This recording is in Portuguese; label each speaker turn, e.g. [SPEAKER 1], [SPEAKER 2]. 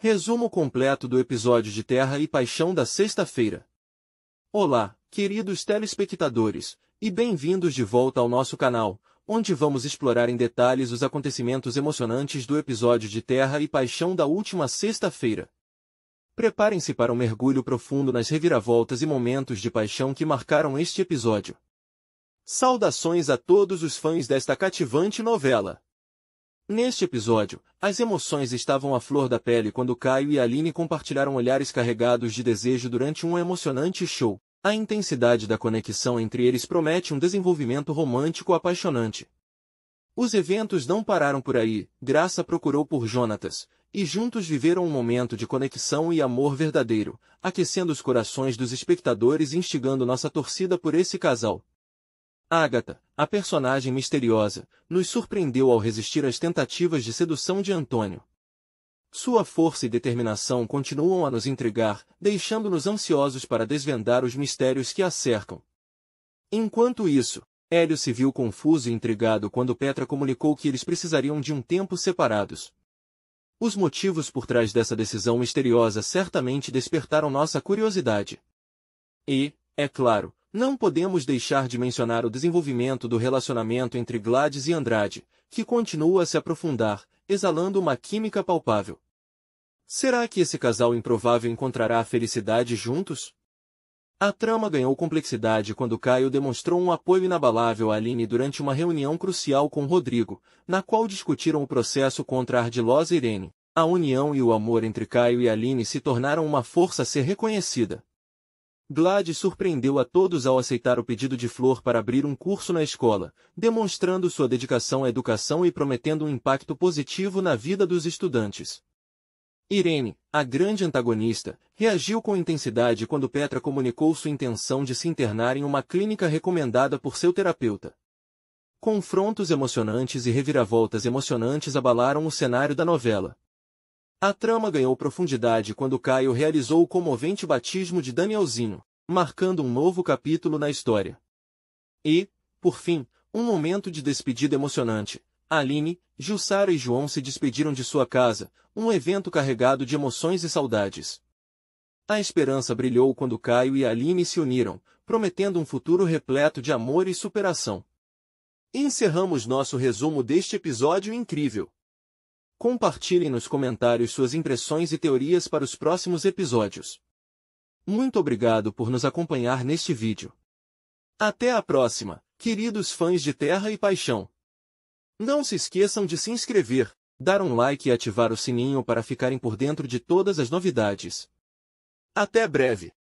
[SPEAKER 1] Resumo completo do episódio de Terra e Paixão da sexta-feira. Olá, queridos telespectadores, e bem-vindos de volta ao nosso canal, onde vamos explorar em detalhes os acontecimentos emocionantes do episódio de Terra e Paixão da última sexta-feira. Preparem-se para um mergulho profundo nas reviravoltas e momentos de paixão que marcaram este episódio. Saudações a todos os fãs desta cativante novela! Neste episódio, as emoções estavam à flor da pele quando Caio e Aline compartilharam olhares carregados de desejo durante um emocionante show. A intensidade da conexão entre eles promete um desenvolvimento romântico apaixonante. Os eventos não pararam por aí, Graça procurou por Jonatas, e juntos viveram um momento de conexão e amor verdadeiro, aquecendo os corações dos espectadores e instigando nossa torcida por esse casal. Ágata, a personagem misteriosa, nos surpreendeu ao resistir às tentativas de sedução de Antônio. Sua força e determinação continuam a nos intrigar, deixando-nos ansiosos para desvendar os mistérios que a cercam. Enquanto isso, Hélio se viu confuso e intrigado quando Petra comunicou que eles precisariam de um tempo separados. Os motivos por trás dessa decisão misteriosa certamente despertaram nossa curiosidade. E, é claro, não podemos deixar de mencionar o desenvolvimento do relacionamento entre Gladys e Andrade, que continua a se aprofundar, exalando uma química palpável. Será que esse casal improvável encontrará a felicidade juntos? A trama ganhou complexidade quando Caio demonstrou um apoio inabalável a Aline durante uma reunião crucial com Rodrigo, na qual discutiram o processo contra a ardilosa Irene. A união e o amor entre Caio e Aline se tornaram uma força a ser reconhecida. Glad surpreendeu a todos ao aceitar o pedido de Flor para abrir um curso na escola, demonstrando sua dedicação à educação e prometendo um impacto positivo na vida dos estudantes. Irene, a grande antagonista, reagiu com intensidade quando Petra comunicou sua intenção de se internar em uma clínica recomendada por seu terapeuta. Confrontos emocionantes e reviravoltas emocionantes abalaram o cenário da novela. A trama ganhou profundidade quando Caio realizou o comovente batismo de Danielzinho, marcando um novo capítulo na história. E, por fim, um momento de despedida emocionante. Aline, Jussara e João se despediram de sua casa, um evento carregado de emoções e saudades. A esperança brilhou quando Caio e Aline se uniram, prometendo um futuro repleto de amor e superação. Encerramos nosso resumo deste episódio incrível. Compartilhem nos comentários suas impressões e teorias para os próximos episódios. Muito obrigado por nos acompanhar neste vídeo. Até a próxima, queridos fãs de Terra e Paixão. Não se esqueçam de se inscrever, dar um like e ativar o sininho para ficarem por dentro de todas as novidades. Até breve!